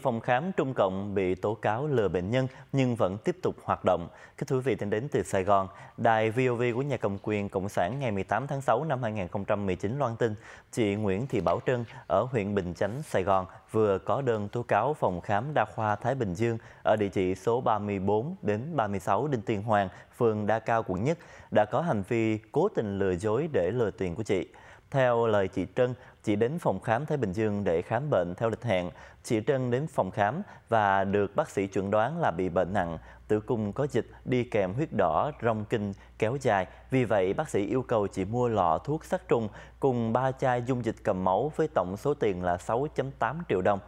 Phòng khám Trung Cộng bị tố cáo lừa bệnh nhân nhưng vẫn tiếp tục hoạt động. Các thú vị thân đến từ Sài Gòn, đài VOV của nhà cầm quyền Cộng sản ngày 18 tháng 6 năm 2019 loan tin chị Nguyễn Thị Bảo Trân ở huyện Bình Chánh, Sài Gòn vừa có đơn tố cáo phòng khám đa khoa Thái Bình Dương ở địa chỉ số 34 đến 36 Đinh Tiên Hoàng, phường Đa Cao, quận Nhất đã có hành vi cố tình lừa dối để lừa tiền của chị. Theo lời chị Trân, chị đến phòng khám Thái Bình Dương để khám bệnh theo lịch hẹn. Chị Trân đến phòng khám và được bác sĩ chuẩn đoán là bị bệnh nặng, tử cung có dịch đi kèm huyết đỏ, rong kinh, kéo dài. Vì vậy, bác sĩ yêu cầu chị mua lọ thuốc sát trùng cùng ba chai dung dịch cầm máu với tổng số tiền là 6.8 triệu đồng.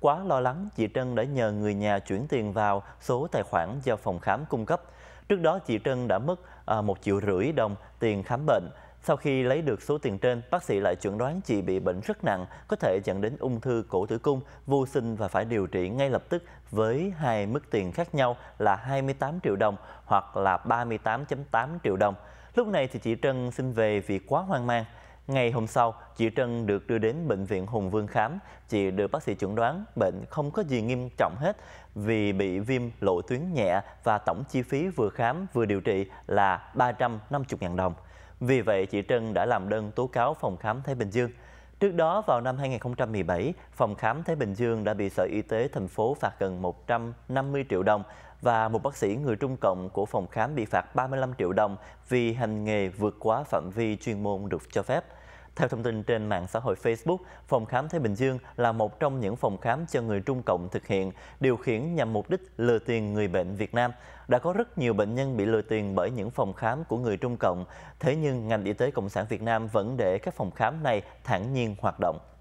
Quá lo lắng, chị Trân đã nhờ người nhà chuyển tiền vào số tài khoản do phòng khám cung cấp. Trước đó, chị Trân đã mất à, 1 triệu rưỡi đồng tiền khám bệnh. Sau khi lấy được số tiền trên, bác sĩ lại chuẩn đoán chị bị bệnh rất nặng, có thể dẫn đến ung thư cổ tử cung, vô sinh và phải điều trị ngay lập tức với hai mức tiền khác nhau là 28 triệu đồng hoặc là 38.8 triệu đồng. Lúc này thì chị Trân xin về vì quá hoang mang. Ngày hôm sau, chị Trân được đưa đến Bệnh viện Hùng Vương khám. Chị được bác sĩ chuẩn đoán bệnh không có gì nghiêm trọng hết vì bị viêm lộ tuyến nhẹ và tổng chi phí vừa khám vừa điều trị là 350.000 đồng. Vì vậy, chị Trân đã làm đơn tố cáo phòng khám Thái Bình Dương. Trước đó, vào năm 2017, phòng khám Thái Bình Dương đã bị Sở Y tế thành phố phạt gần 150 triệu đồng và một bác sĩ người Trung Cộng của phòng khám bị phạt 35 triệu đồng vì hành nghề vượt quá phạm vi chuyên môn được cho phép. Theo thông tin trên mạng xã hội Facebook, phòng khám Thái Bình Dương là một trong những phòng khám cho người Trung Cộng thực hiện, điều khiển nhằm mục đích lừa tiền người bệnh Việt Nam. Đã có rất nhiều bệnh nhân bị lừa tiền bởi những phòng khám của người Trung Cộng, thế nhưng ngành y tế Cộng sản Việt Nam vẫn để các phòng khám này thản nhiên hoạt động.